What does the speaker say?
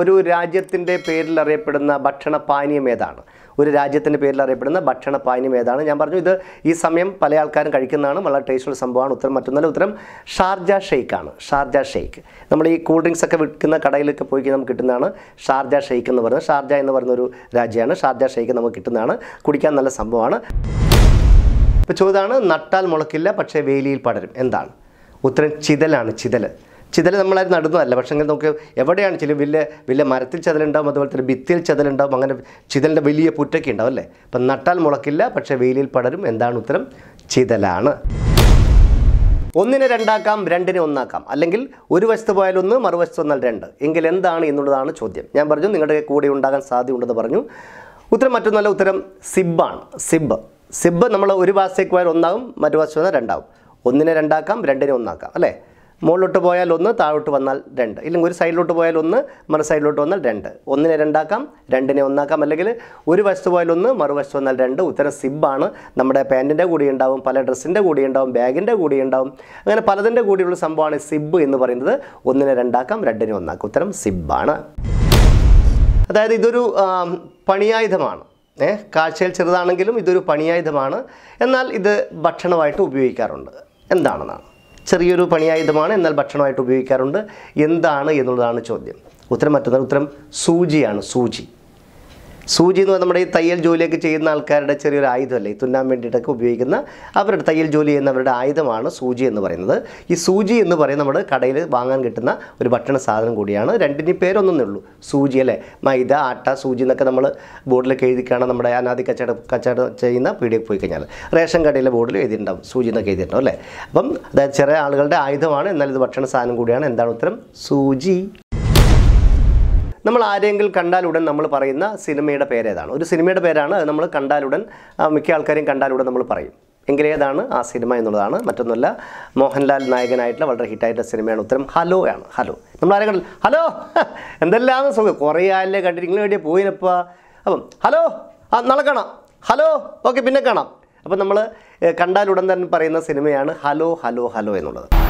ഒരു രാജ്യത്തിൻ്റെ പേരിൽ അറിയപ്പെടുന്ന ഭക്ഷണ പാനീയം ഏതാണ് ഒരു രാജ്യത്തിൻ്റെ പേരിൽ അറിയപ്പെടുന്ന ഭക്ഷണ പാനീയം ഏതാണ് ഞാൻ പറഞ്ഞു ഇത് ഈ സമയം പല ആൾക്കാരും കഴിക്കുന്നതാണ് വളരെ ടേസ്റ്റുള്ള സംഭവമാണ് ഉത്തരം മറ്റൊന്നല്ല ഉത്തരം ഷാർജ ആണ് ഷാർജ ഷെയ്ക്ക് നമ്മൾ ഈ കൂൾ ഡ്രിങ്ക്സ് ഒക്കെ വിൽക്കുന്ന കടയിലൊക്കെ പോയി നമുക്ക് കിട്ടുന്നതാണ് ഷാർജ ഷെയ്ക്ക് എന്ന് പറയുന്നത് ഷാർജ എന്ന് പറയുന്ന ഒരു രാജ്യമാണ് ഷാർജ ഷെയ്ക്ക് നമുക്ക് കിട്ടുന്നതാണ് കുടിക്കാൻ നല്ല സംഭവമാണ് ഇപ്പോൾ ചോദ്യമാണ് നട്ടാൽ മുളക്കില്ല പക്ഷേ വേലിയിൽ പടരും എന്താണ് ഉത്തരം ചിതലാണ് ചിതൽ ചിതല് നമ്മളായി നടുന്നതല്ല പക്ഷേ എങ്കിൽ നമുക്ക് എവിടെയാണ് ചില വലിയ വലിയ മരത്തിൽ ചതലുണ്ടാവും അതുപോലെ തന്നെ ഭിത്തിയിൽ ചതലുണ്ടാവും അങ്ങനെ ചിതലിൻ്റെ വലിയ പുറ്റൊക്കെ ഉണ്ടാവും അല്ലേ അപ്പം നട്ടാൽ മുളക്കില്ല പക്ഷേ വെയിലിൽ പടരും എന്താണ് ഉത്തരം ചിതലാണ് ഒന്നിനെ രണ്ടാക്കാം രണ്ടിനെ ഒന്നാക്കാം അല്ലെങ്കിൽ ഒരു വശത്ത് പോയാൽ ഒന്ന് മറുവശത്ത് വന്നാൽ രണ്ട് എങ്കിൽ എന്താണ് എന്നുള്ളതാണ് ചോദ്യം ഞാൻ പറഞ്ഞു നിങ്ങളുടെ കൂടെ ഉണ്ടാകാൻ സാധ്യതയുണ്ടെന്ന് പറഞ്ഞു ഉത്തരം മറ്റൊന്നല്ല ഉത്തരം സിബാണ് സിബ് സിബ് നമ്മൾ ഒരു ഭാഷയ്ക്ക് പോയാൽ ഒന്നാകും മറ്റു വശത്ത് വന്നാൽ രണ്ടാവും ഒന്നിനെ രണ്ടാക്കാം രണ്ടിനെ ഒന്നാക്കാം അല്ലേ മുകളിലോട്ട് പോയാൽ ഒന്ന് താഴോട്ട് വന്നാൽ രണ്ട് ഇല്ലെങ്കിൽ ഒരു സൈഡിലോട്ട് പോയാൽ ഒന്ന് മറു സൈഡിലോട്ട് വന്നാൽ രണ്ട് ഒന്നിനെ രണ്ടാക്കാം രണ്ടിനെ ഒന്നാക്കാം അല്ലെങ്കിൽ ഒരു വശത്ത് പോയാൽ ഒന്ന് മറുവശത്ത് വന്നാൽ രണ്ട് ഉത്തരം സിബാണ് നമ്മുടെ പാൻറ്റിൻ്റെ കൂടി ഉണ്ടാവും പല ഡ്രസ്സിൻ്റെ കൂടി ഉണ്ടാവും ബാഗിൻ്റെ കൂടി ഉണ്ടാവും അങ്ങനെ പലതിൻ്റെ കൂടിയുള്ള സംഭവമാണ് സിബ് എന്ന് പറയുന്നത് ഒന്നിനെ രണ്ടാക്കാം രണ്ടിനെ ഒന്നാക്കാം ഉത്തരം സിബാണ് അതായത് ഇതൊരു പണിയായുധമാണ് ഏഹ് കാഴ്ചയിൽ ചെറുതാണെങ്കിലും ഇതൊരു പണിയായുധമാണ് എന്നാൽ ഇത് ഭക്ഷണമായിട്ട് ഉപയോഗിക്കാറുണ്ട് എന്താണെന്നാണ് ചെറിയൊരു പണിയായുധമാണ് എന്നാൽ ഭക്ഷണമായിട്ട് ഉപയോഗിക്കാറുണ്ട് എന്താണ് എന്നുള്ളതാണ് ചോദ്യം ഉത്തരം മറ്റൊന്നാണ് ഉത്തരം സൂചിയാണ് സൂചി സൂചി എന്ന് പറഞ്ഞാൽ നമ്മുടെ ഈ തയ്യൽ ജോലിയൊക്കെ ചെയ്യുന്ന ആൾക്കാരുടെ ചെറിയൊരു ആയുധമല്ലേ തുന്നാൻ വേണ്ടിയിട്ടൊക്കെ ഉപയോഗിക്കുന്ന അവരുടെ തയ്യൽ ജോലി ചെയ്യുന്നവരുടെ ആയുധമാണ് സൂചി എന്ന് പറയുന്നത് ഈ സൂചി എന്ന് പറയുന്നത് നമ്മുടെ കടയിൽ വാങ്ങാൻ കിട്ടുന്ന ഒരു ഭക്ഷണ സാധനം കൂടിയാണ് രണ്ടിന് പേരൊന്നേ ഉള്ളൂ സൂചി അല്ലേ മൈദ ആട്ട സൂചി എന്നൊക്കെ നമ്മൾ ബോർഡിലൊക്കെ എഴുതിക്കാണ് നമ്മുടെ അനാദി കച്ചവട കച്ചവടം ചെയ്യുന്ന പീടികയിൽ പോയി കഴിഞ്ഞാൽ റേഷൻ കടയിലെ ബോർഡിൽ എഴുതിയിട്ടുണ്ടാവും സൂചി എന്നൊക്കെ എഴുതിയിട്ടുണ്ടാവും അല്ലേ അപ്പം അതായത് ചെറിയ ആളുകളുടെ ആയുധമാണ് എന്നാൽ ഇത് ഭക്ഷണ സാധനം കൂടിയാണ് എന്താണ് ഉത്തരം സൂചി നമ്മൾ ആരെങ്കിലും കണ്ടാലുടൻ നമ്മൾ പറയുന്ന സിനിമയുടെ പേരേതാണ് ഒരു സിനിമയുടെ പേരാണ് അത് നമ്മൾ കണ്ടാലുടൻ മിക്ക ആൾക്കാരെയും കണ്ടാലുടൻ നമ്മൾ പറയും എങ്കിലേതാണ് ആ സിനിമ എന്നുള്ളതാണ് മറ്റൊന്നുമല്ല മോഹൻലാൽ നായകനായിട്ടുള്ള വളരെ ഹിറ്റായിട്ടുള്ള സിനിമയാണ് ഉത്തരം ഹലോ ആണ് ഹലോ നമ്മൾ ആരെ കണ്ടു ഹലോ എന്തെല്ലാം സുഖം കുറേ ആയാലേ കണ്ടിട്ട് ഇങ്ങനെ പോയിനപ്പാ അപ്പം ഹലോ ആ നാളെ കാണാം ഹലോ ഓക്കെ പിന്നെ കാണാം അപ്പം നമ്മൾ കണ്ടാലുടൻ തന്നെ പറയുന്ന സിനിമയാണ് ഹലോ ഹലോ ഹലോ എന്നുള്ളത്